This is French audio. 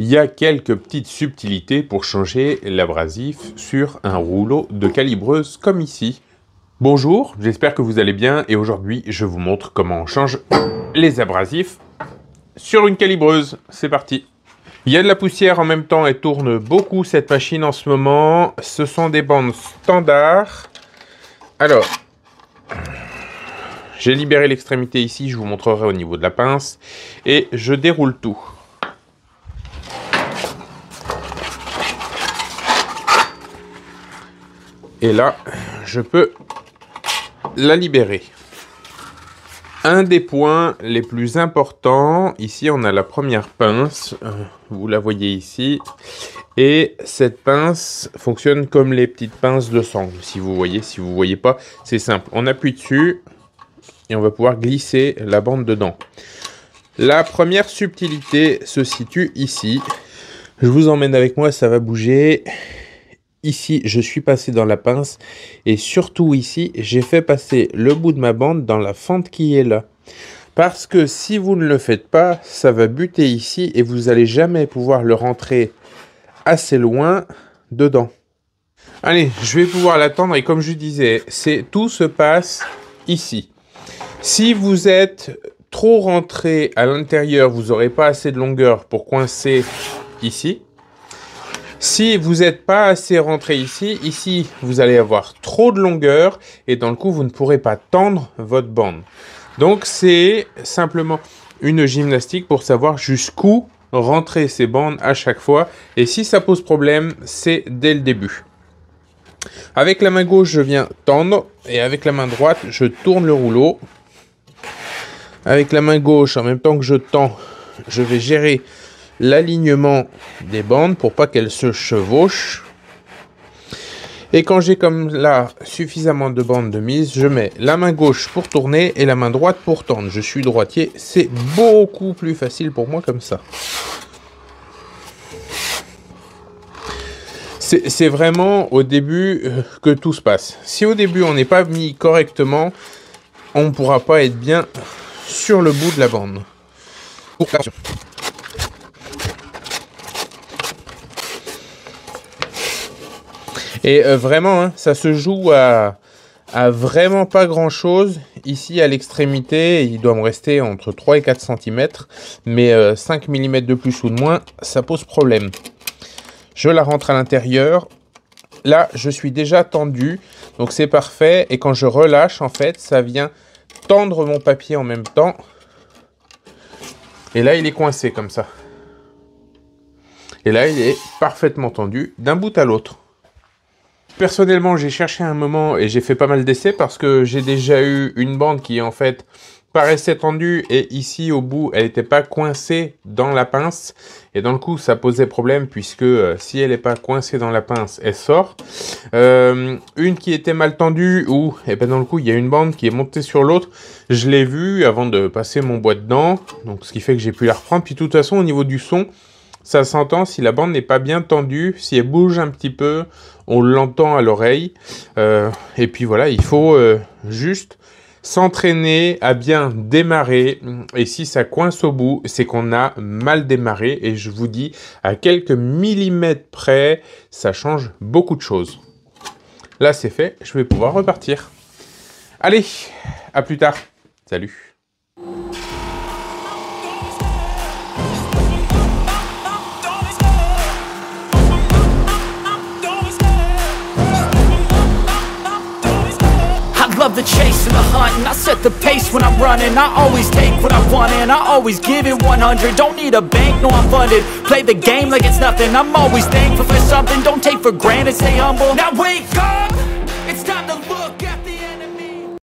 il y a quelques petites subtilités pour changer l'abrasif sur un rouleau de calibreuse comme ici. Bonjour, j'espère que vous allez bien et aujourd'hui je vous montre comment on change les abrasifs sur une calibreuse. C'est parti il y a de la poussière en même temps, et tourne beaucoup cette machine en ce moment. Ce sont des bandes standards. Alors, j'ai libéré l'extrémité ici, je vous montrerai au niveau de la pince. Et je déroule tout. Et là, je peux la libérer. Un des points les plus importants, ici on a la première pince, euh, vous la voyez ici, et cette pince fonctionne comme les petites pinces de sangle, si vous voyez, si vous voyez pas, c'est simple. On appuie dessus et on va pouvoir glisser la bande dedans. La première subtilité se situe ici. Je vous emmène avec moi, ça va bouger ici, je suis passé dans la pince et surtout ici, j'ai fait passer le bout de ma bande dans la fente qui est là. Parce que si vous ne le faites pas, ça va buter ici et vous n'allez jamais pouvoir le rentrer assez loin dedans. Allez, je vais pouvoir l'attendre et comme je disais, c'est tout se passe ici. Si vous êtes trop rentré à l'intérieur, vous n'aurez pas assez de longueur pour coincer ici. Si vous n'êtes pas assez rentré ici, ici, vous allez avoir trop de longueur et dans le coup, vous ne pourrez pas tendre votre bande. Donc, c'est simplement une gymnastique pour savoir jusqu'où rentrer ces bandes à chaque fois. Et si ça pose problème, c'est dès le début. Avec la main gauche, je viens tendre et avec la main droite, je tourne le rouleau. Avec la main gauche, en même temps que je tends, je vais gérer l'alignement des bandes pour pas qu'elles se chevauchent. Et quand j'ai comme là suffisamment de bandes de mise, je mets la main gauche pour tourner et la main droite pour tendre. Je suis droitier, c'est beaucoup plus facile pour moi comme ça. C'est vraiment au début euh, que tout se passe. Si au début on n'est pas mis correctement, on ne pourra pas être bien sur le bout de la bande. Et euh, vraiment, hein, ça se joue à, vraiment pas grand chose. Ici, à l'extrémité, il doit me rester entre 3 et 4 cm. Mais 5 euh, mm de plus ou de moins, ça pose problème. Je la rentre à l'intérieur. Là, je suis déjà tendu. Donc c'est parfait. Et quand je relâche, en fait, ça vient tendre mon papier en même temps. Et là, il est coincé comme ça. Et là, il est parfaitement tendu d'un bout à l'autre. Personnellement, j'ai cherché un moment et j'ai fait pas mal d'essais parce que j'ai déjà eu une bande qui en fait paraissait tendue et ici au bout elle n'était pas coincée dans la pince et dans le coup ça posait problème puisque euh, si elle n'est pas coincée dans la pince elle sort. Euh, une qui était mal tendue ou et eh ben dans le coup il y a une bande qui est montée sur l'autre, je l'ai vue avant de passer mon bois dedans donc ce qui fait que j'ai pu la reprendre puis de toute façon au niveau du son ça s'entend si la bande n'est pas bien tendue, si elle bouge un petit peu, on l'entend à l'oreille. Euh, et puis voilà, il faut euh, juste s'entraîner à bien démarrer. Et si ça coince au bout, c'est qu'on a mal démarré. Et je vous dis, à quelques millimètres près, ça change beaucoup de choses. Là, c'est fait, je vais pouvoir repartir. Allez, à plus tard. Salut. love the chase and the hunt And I set the pace when I'm running I always take what I want and I always give it 100 Don't need a bank, no I'm funded Play the game like it's nothing I'm always thankful for something Don't take for granted, stay humble Now wake up!